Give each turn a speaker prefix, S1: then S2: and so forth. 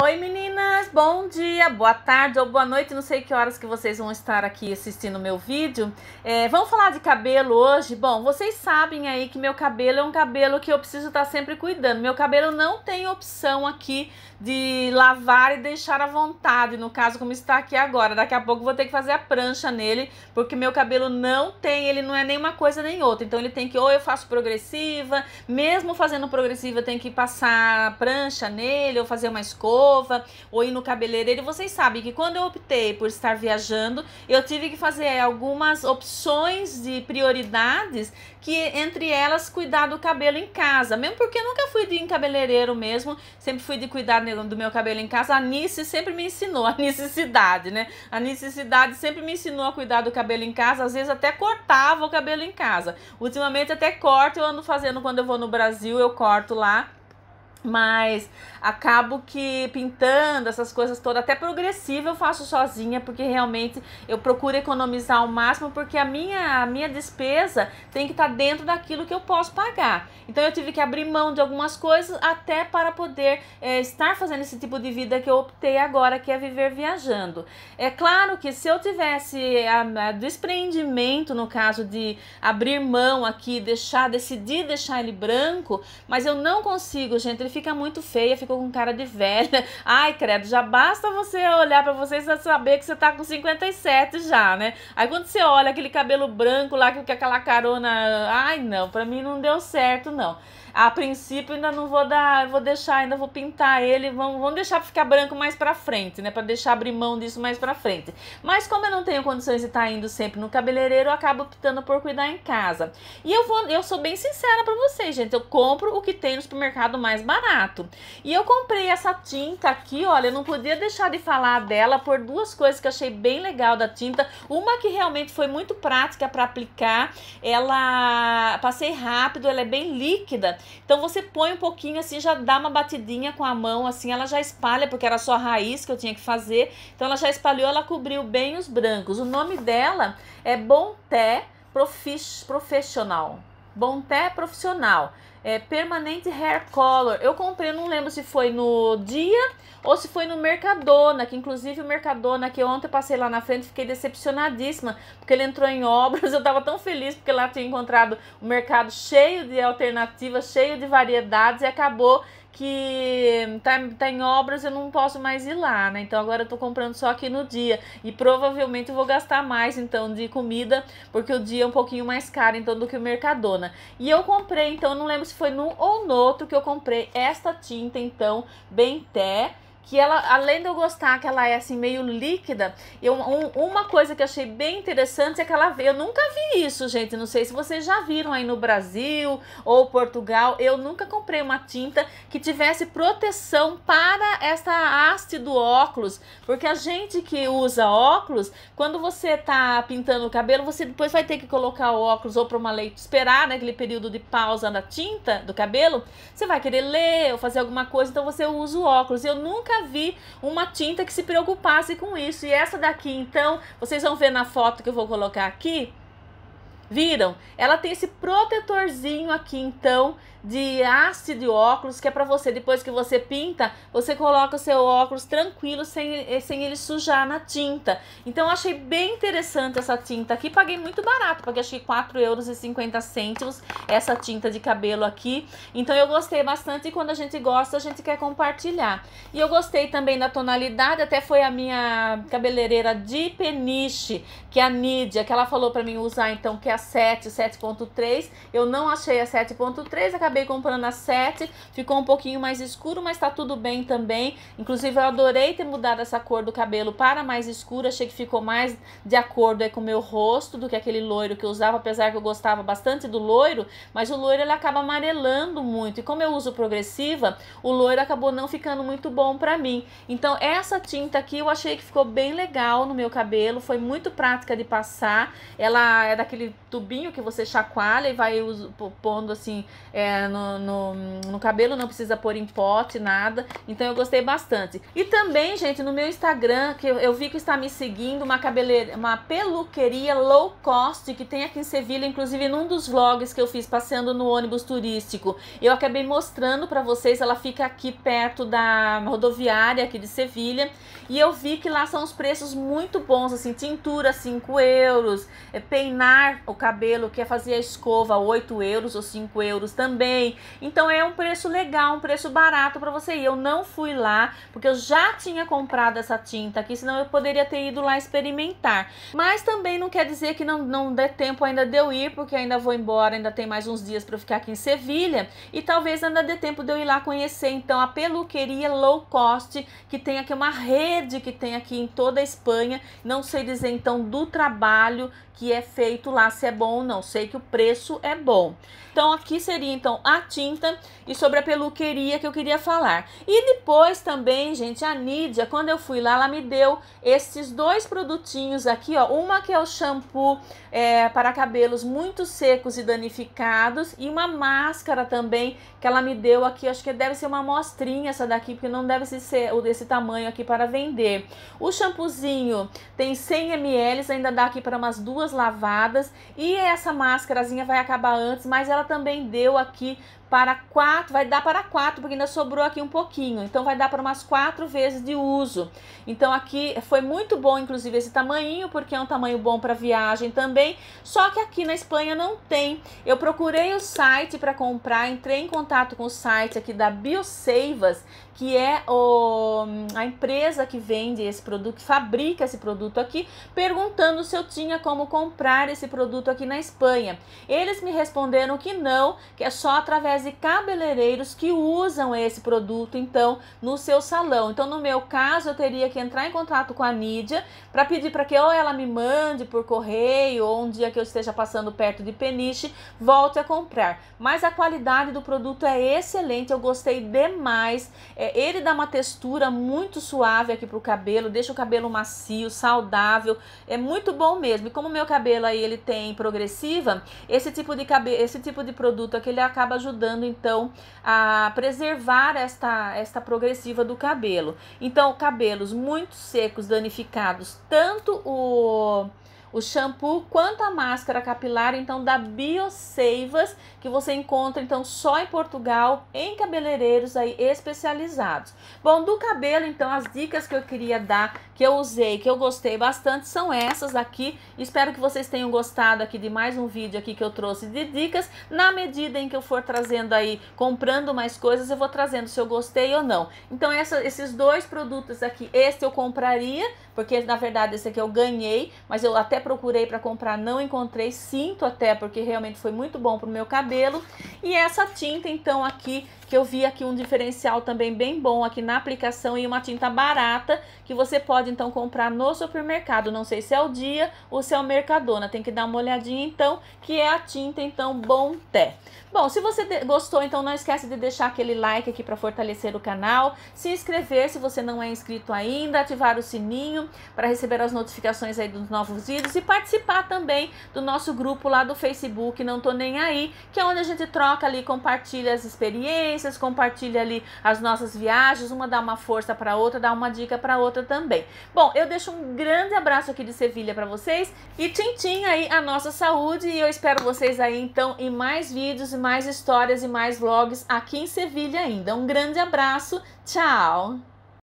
S1: Oi meninas, bom dia, boa tarde ou boa noite, não sei que horas que vocês vão estar aqui assistindo o meu vídeo. É, vamos falar de cabelo hoje? Bom, vocês sabem aí que meu cabelo é um cabelo que eu preciso estar sempre cuidando. Meu cabelo não tem opção aqui de lavar e deixar à vontade, no caso como está aqui agora. Daqui a pouco vou ter que fazer a prancha nele, porque meu cabelo não tem, ele não é nem uma coisa nem outra. Então ele tem que ou eu faço progressiva, mesmo fazendo progressiva, tem que passar prancha nele, ou fazer uma escova, ou ir no cabeleireiro. E vocês sabem que quando eu optei por estar viajando, eu tive que fazer algumas opções de prioridades que entre elas cuidar do cabelo em casa, mesmo porque nunca fui de cabeleireiro mesmo, sempre fui de cuidar do meu cabelo em casa, a Nice sempre me ensinou, a necessidade, né? A necessidade sempre me ensinou a cuidar do cabelo em casa, às vezes até cortava o cabelo em casa. Ultimamente até corto, eu ando fazendo quando eu vou no Brasil, eu corto lá mas acabo que pintando essas coisas todas, até progressiva eu faço sozinha, porque realmente eu procuro economizar o máximo, porque a minha, a minha despesa tem que estar tá dentro daquilo que eu posso pagar. Então eu tive que abrir mão de algumas coisas até para poder é, estar fazendo esse tipo de vida que eu optei agora, que é viver viajando. É claro que se eu tivesse a, a desprendimento, no caso de abrir mão aqui, deixar, decidir deixar ele branco, mas eu não consigo, gente, ele fica muito feia, ficou com cara de velha. Ai, credo, já basta você olhar para vocês e saber que você tá com 57 já, né? Aí quando você olha aquele cabelo branco lá, que aquela carona, ai não, para mim não deu certo não. A princípio ainda não vou dar, vou deixar, ainda vou pintar ele, vamos, vamos deixar ficar branco mais para frente, né? Para deixar abrir mão disso mais para frente. Mas como eu não tenho condições de estar tá indo sempre no cabeleireiro, eu acabo optando por cuidar em casa. E eu vou, eu sou bem sincera para vocês, gente, eu compro o que tem no supermercado mais barato barato. E eu comprei essa tinta aqui, olha, eu não podia deixar de falar dela por duas coisas que eu achei bem legal da tinta. Uma que realmente foi muito prática para aplicar, ela passei rápido, ela é bem líquida. Então você põe um pouquinho assim, já dá uma batidinha com a mão assim, ela já espalha, porque era só a raiz que eu tinha que fazer. Então ela já espalhou, ela cobriu bem os brancos. O nome dela é Bonté Profish Professional. Bonté Profissional. É, permanente Hair Color. Eu comprei, não lembro se foi no dia ou se foi no Mercadona, que inclusive o Mercadona, que ontem eu passei lá na frente, fiquei decepcionadíssima, porque ele entrou em obras, eu tava tão feliz porque lá tinha encontrado o um mercado cheio de alternativas, cheio de variedades e acabou que tá, tá em obras, eu não posso mais ir lá, né? Então agora eu tô comprando só aqui no dia. E provavelmente eu vou gastar mais, então, de comida, porque o dia é um pouquinho mais caro, então, do que o Mercadona. E eu comprei, então, não lembro se foi num ou no outro que eu comprei esta tinta, então, Benté que ela, além de eu gostar que ela é assim meio líquida, eu, um, uma coisa que eu achei bem interessante é que ela veio. Eu nunca vi isso, gente. Não sei se vocês já viram aí no Brasil ou Portugal. Eu nunca comprei uma tinta que tivesse proteção para essa haste do óculos, porque a gente que usa óculos, quando você tá pintando o cabelo, você depois vai ter que colocar o óculos ou para uma leite esperar, né, aquele período de pausa na tinta do cabelo, você vai querer ler ou fazer alguma coisa, então você usa o óculos. Eu nunca vi uma tinta que se preocupasse com isso. E essa daqui, então, vocês vão ver na foto que eu vou colocar aqui, Viram? Ela tem esse protetorzinho aqui, então, de haste de óculos, que é para você, depois que você pinta, você coloca o seu óculos tranquilo, sem, eh, sem ele sujar na tinta. Então, achei bem interessante essa tinta aqui. Paguei muito barato, paguei acho que 4,50 euros essa tinta de cabelo aqui. Então, eu gostei bastante e quando a gente gosta, a gente quer compartilhar. E eu gostei também da tonalidade, até foi a minha cabeleireira de peniche, que é a Nídia, que ela falou para mim usar, então, que é 7, 7.3. Eu não achei a 7.3, acabei comprando a 7. Ficou um pouquinho mais escuro, mas tá tudo bem também. Inclusive, eu adorei ter mudado essa cor do cabelo para mais escura. Achei que ficou mais de acordo aí, com o meu rosto do que aquele loiro que eu usava, apesar que eu gostava bastante do loiro. Mas o loiro, ele acaba amarelando muito. E como eu uso progressiva, o loiro acabou não ficando muito bom pra mim. Então, essa tinta aqui eu achei que ficou bem legal no meu cabelo. Foi muito prática de passar. Ela é daquele tubinho que você chacoalha e vai pondo assim é, no, no, no, cabelo, não precisa pôr em pote, nada. Então eu gostei bastante. E também, gente, no meu Instagram, que eu, vi que está me seguindo, uma cabeleira, uma peluqueria low cost que tem aqui em Sevilha, inclusive num dos vlogs que eu fiz passeando no ônibus turístico. Eu acabei mostrando para vocês, ela fica aqui perto da rodoviária aqui de Sevilha. E eu vi que lá são os preços muito bons, assim, tintura 5 euros, é, peinar, o cabelo, quer fazer a escova 8 euros ou 5 euros também. Então é um preço legal, um preço barato para você ir. Eu não fui lá porque eu já tinha comprado essa tinta aqui, senão eu poderia ter ido lá experimentar. Mas também não quer dizer que não, não dê tempo ainda de eu ir, porque ainda vou embora, ainda tem mais uns dias para eu ficar aqui em Sevilha. E talvez ainda dê tempo de eu ir lá conhecer então a peluqueria low cost, que tem aqui uma rede que tem aqui em toda a Espanha. Não sei dizer então do trabalho que é feito lá, se é bom ou não. Sei que o preço é bom. Então, aqui seria então a tinta e sobre a peluqueria que eu queria falar. E depois também, gente, a Nídia, quando eu fui lá, ela me deu esses dois produtinhos aqui, ó. Uma que é o shampoo é, para cabelos muito secos e danificados e uma máscara também que ela me deu aqui. Acho que deve ser uma amostrinha essa daqui, porque não deve ser o desse tamanho aqui para vender. O shampoozinho tem 100 ml, ainda dá aqui para umas duas lavadas e essa máscarazinha vai acabar antes, mas ela também deu aqui para quatro, vai dar para quatro, porque ainda sobrou aqui um pouquinho. Então vai dar para umas quatro vezes de uso. Então aqui foi muito bom, inclusive, esse tamanho, porque é um tamanho bom para viagem também. Só que aqui na Espanha não tem. Eu procurei o site para comprar, entrei em contato com o site aqui da Bioseivas, que é o, a empresa que vende esse produto, que fabrica esse produto aqui, perguntando se eu tinha como comprar esse produto aqui na Espanha. Eles me responderam que não, que é só através e cabeleireiros que usam esse produto então no seu salão. Então, no meu caso, eu teria que entrar em contato com a Nídia para pedir para que ou ela me mande por correio ou um dia que eu esteja passando perto de Peniche, volte a comprar. Mas a qualidade do produto é excelente, eu gostei demais. É, ele dá uma textura muito suave aqui para o cabelo, deixa o cabelo macio, saudável. É muito bom mesmo. E como meu cabelo aí ele tem progressiva, esse tipo de cabelo, esse tipo de produto aqui ele acaba ajudando ajudando então a preservar esta, esta progressiva do cabelo. Então, cabelos muito secos, danificados, tanto o o shampoo quanto a máscara capilar, então da Bioseivas, que você encontra então só em Portugal, em cabeleireiros aí especializados. Bom, do cabelo, então as dicas que eu queria dar, que eu usei, que eu gostei bastante, são essas aqui. Espero que vocês tenham gostado aqui de mais um vídeo aqui que eu trouxe de dicas. Na medida em que eu for trazendo aí, comprando mais coisas, eu vou trazendo se eu gostei ou não. Então essa, esses dois produtos aqui, este eu compraria, porque na verdade esse aqui eu ganhei, mas eu até procurei para comprar, não encontrei, sinto até, porque realmente foi muito bom para o meu cabelo. E essa tinta, então, aqui, que eu vi aqui um diferencial também bem bom aqui na aplicação e uma tinta barata, que você pode, então, comprar no supermercado, não sei se é o dia ou se é o Mercadona, tem que dar uma olhadinha, então, que é a tinta, então, Té. Bom, se você gostou, então não esquece de deixar aquele like aqui para fortalecer o canal, se inscrever se você não é inscrito ainda, ativar o sininho, para receber as notificações aí dos novos vídeos e participar também do nosso grupo lá do Facebook, não tô nem aí, que é onde a gente troca ali, compartilha as experiências, compartilha ali as nossas viagens, uma dá uma força para outra, dá uma dica para outra também. Bom, eu deixo um grande abraço aqui de Sevilha para vocês e tintim aí a nossa saúde e eu espero vocês aí então em mais vídeos, mais histórias e mais vlogs aqui em Sevilha ainda. Um grande abraço, tchau.